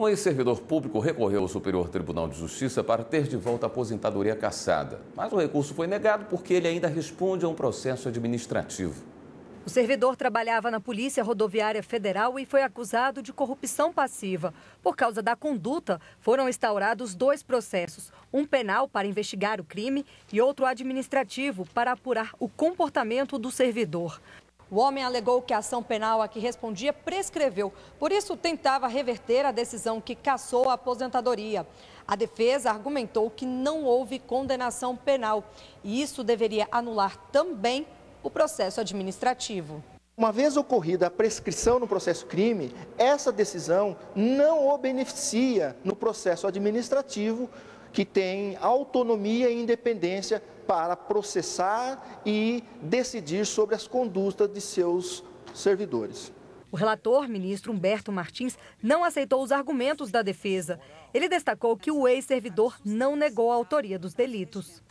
Um ex-servidor público recorreu ao Superior Tribunal de Justiça para ter de volta a aposentadoria cassada, mas o recurso foi negado porque ele ainda responde a um processo administrativo. O servidor trabalhava na Polícia Rodoviária Federal e foi acusado de corrupção passiva. Por causa da conduta, foram instaurados dois processos: um penal para investigar o crime e outro administrativo para apurar o comportamento do servidor. O homem alegou que a ação penal a que respondia prescreveu, por isso tentava reverter a decisão que cassou a aposentadoria. A defesa argumentou que não houve condenação penal e isso deveria anular também o processo administrativo. Uma vez ocorrida a prescrição no processo crime, essa decisão não o beneficia no processo administrativo que tem autonomia e independência para processar e decidir sobre as condutas de seus servidores. O relator, ministro Humberto Martins, não aceitou os argumentos da defesa. Ele destacou que o ex-servidor não negou a autoria dos delitos.